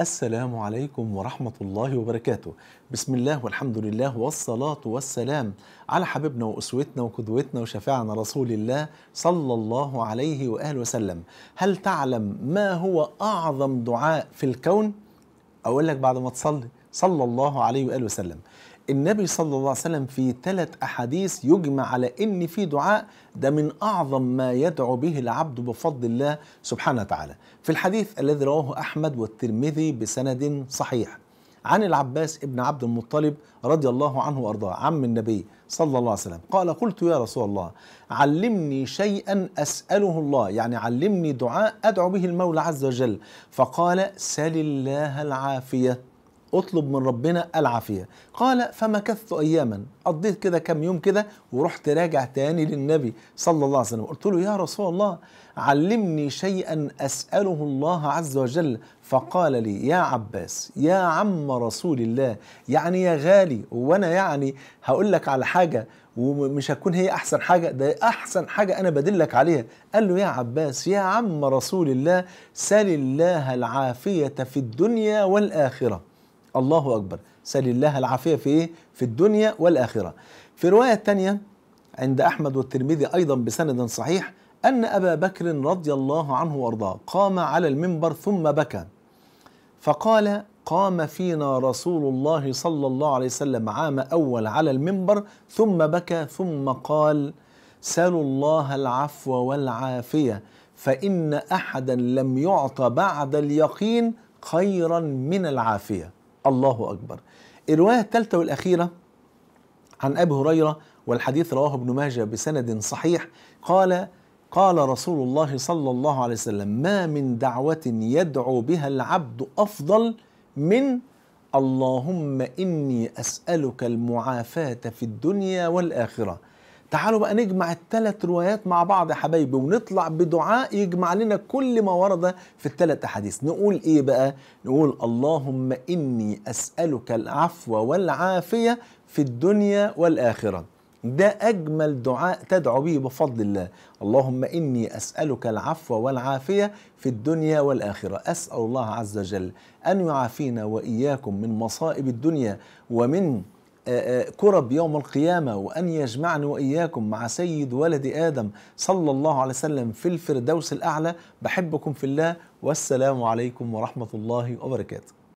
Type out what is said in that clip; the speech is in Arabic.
السلام عليكم ورحمة الله وبركاته بسم الله والحمد لله والصلاة والسلام على حبيبنا وأسوتنا وقدوتنا وشفاعنا رسول الله صلى الله عليه وآله وسلم هل تعلم ما هو أعظم دعاء في الكون؟ أقول لك بعد ما تصلي صلى الله عليه وآله وسلم النبي صلى الله عليه وسلم في ثلاث أحاديث يجمع على إن في دعاء ده من أعظم ما يدعو به العبد بفضل الله سبحانه وتعالى في الحديث الذي رواه أحمد والترمذي بسند صحيح عن العباس ابن عبد المطلب رضي الله عنه وارضاه عم النبي صلى الله عليه وسلم قال قلت يا رسول الله علمني شيئا اساله الله يعني علمني دعاء ادعو به المولى عز وجل فقال سل الله العافيه اطلب من ربنا العافية قال فمكثت أياما قضيت كده كم يوم كده ورحت راجع تاني للنبي صلى الله عليه وسلم قلت له يا رسول الله علمني شيئا أسأله الله عز وجل فقال لي يا عباس يا عم رسول الله يعني يا غالي وأنا يعني هقول لك على حاجة ومش هتكون هي احسن حاجه ده احسن حاجه انا بدلك عليها قال له يا عباس يا عم رسول الله سل الله العافيه في الدنيا والاخره الله أكبر سل الله العافية في إيه؟ في الدنيا والآخرة في رواية تانية عند أحمد والترمذي أيضا بسند صحيح أن أبا بكر رضي الله عنه وأرضاه قام على المنبر ثم بكى فقال قام فينا رسول الله صلى الله عليه وسلم عام أول على المنبر ثم بكى ثم قال سلوا الله العفو والعافية فإن أحدا لم يعط بعد اليقين خيرا من العافية الله أكبر الرواية الثالثة والأخيرة عن أبي هريرة والحديث رواه ابن ماجه بسند صحيح قال قال رسول الله صلى الله عليه وسلم ما من دعوة يدعو بها العبد أفضل من اللهم إني أسألك المعافاة في الدنيا والآخرة تعالوا بقى نجمع الثلاث روايات مع بعض يا حبايبي ونطلع بدعاء يجمع لنا كل ما ورد في الثلاث احاديث نقول ايه بقى نقول اللهم اني اسالك العفو والعافيه في الدنيا والاخره ده أجمل دعاء تدعو به بفضل الله اللهم إني أسألك العفو والعافية في الدنيا والآخرة أسأل الله عز وجل أن يعافينا وإياكم من مصائب الدنيا ومن آه، آه، كرب يوم القيامة وأن يجمعني وإياكم مع سيد ولد آدم صلى الله عليه وسلم في الفردوس الأعلى بحبكم في الله والسلام عليكم ورحمة الله وبركاته